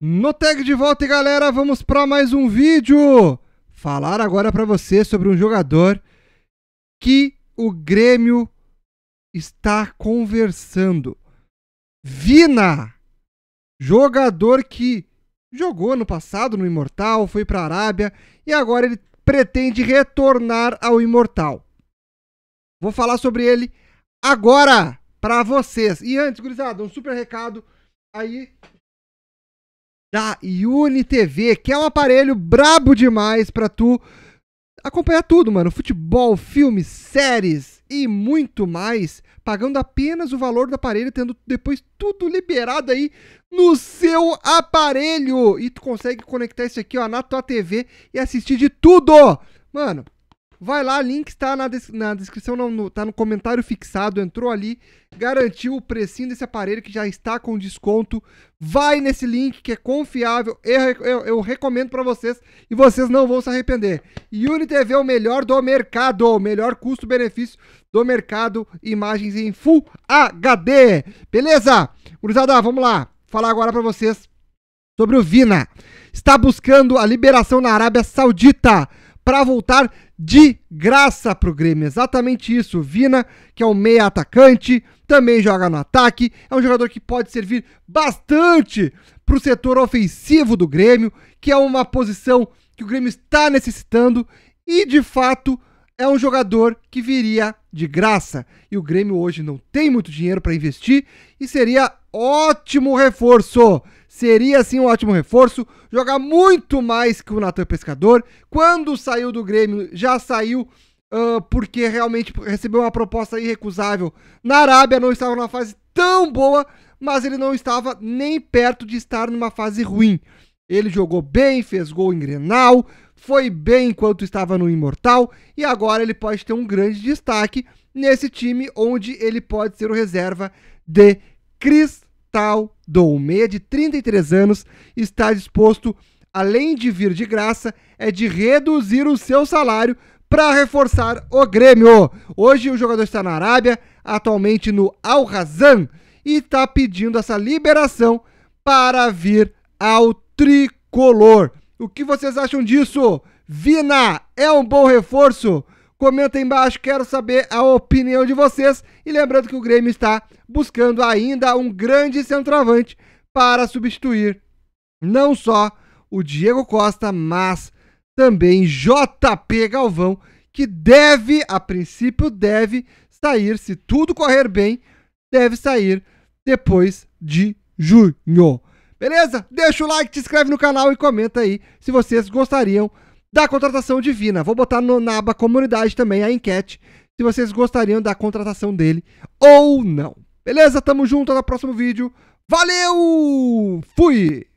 No tag de volta, galera, vamos para mais um vídeo. Falar agora para você sobre um jogador que o Grêmio está conversando. Vina, jogador que jogou no passado no Imortal, foi para a Arábia e agora ele pretende retornar ao Imortal. Vou falar sobre ele agora para vocês. E antes, gurizada, um super recado aí da UniTV, que é um aparelho brabo demais para tu acompanhar tudo, mano. Futebol, filmes, séries e muito mais, pagando apenas o valor do aparelho, tendo depois tudo liberado aí no seu aparelho. E tu consegue conectar isso aqui, ó, na tua TV e assistir de tudo. Mano, Vai lá, link está na, des na descrição, não, no, tá no comentário fixado, entrou ali, garantiu o precinho desse aparelho que já está com desconto. Vai nesse link que é confiável, eu, eu, eu recomendo para vocês e vocês não vão se arrepender. UniTV é o melhor do mercado, o melhor custo-benefício do mercado, imagens em Full HD. Beleza? Gurizada, vamos lá, falar agora para vocês sobre o Vina. Está buscando a liberação na Arábia Saudita para voltar de graça para o Grêmio. Exatamente isso. O Vina, que é um meia atacante, também joga no ataque. É um jogador que pode servir bastante para o setor ofensivo do Grêmio, que é uma posição que o Grêmio está necessitando. E de fato é um jogador que viria de graça. E o Grêmio hoje não tem muito dinheiro para investir e seria ótimo reforço. Seria sim um ótimo reforço, jogar muito mais que o Natan Pescador. Quando saiu do Grêmio, já saiu uh, porque realmente recebeu uma proposta irrecusável na Arábia, não estava numa fase tão boa, mas ele não estava nem perto de estar numa fase ruim. Ele jogou bem, fez gol em Grenal, foi bem enquanto estava no Imortal e agora ele pode ter um grande destaque nesse time onde ele pode ser o reserva de Cristal O meia de 33 anos, está disposto, além de vir de graça, é de reduzir o seu salário para reforçar o Grêmio. Hoje o jogador está na Arábia, atualmente no Al Razan, e está pedindo essa liberação para vir ao tricolor. O que vocês acham disso? Vina é um bom reforço? Comenta aí embaixo, quero saber a opinião de vocês. E lembrando que o Grêmio está buscando ainda um grande centroavante para substituir não só o Diego Costa, mas também JP Galvão, que deve, a princípio, deve sair, se tudo correr bem, deve sair depois de junho. Beleza? Deixa o like, te inscreve no canal e comenta aí se vocês gostariam da contratação divina. Vou botar no, na aba comunidade também a enquete se vocês gostariam da contratação dele ou não. Beleza? Tamo junto, até o próximo vídeo. Valeu! Fui!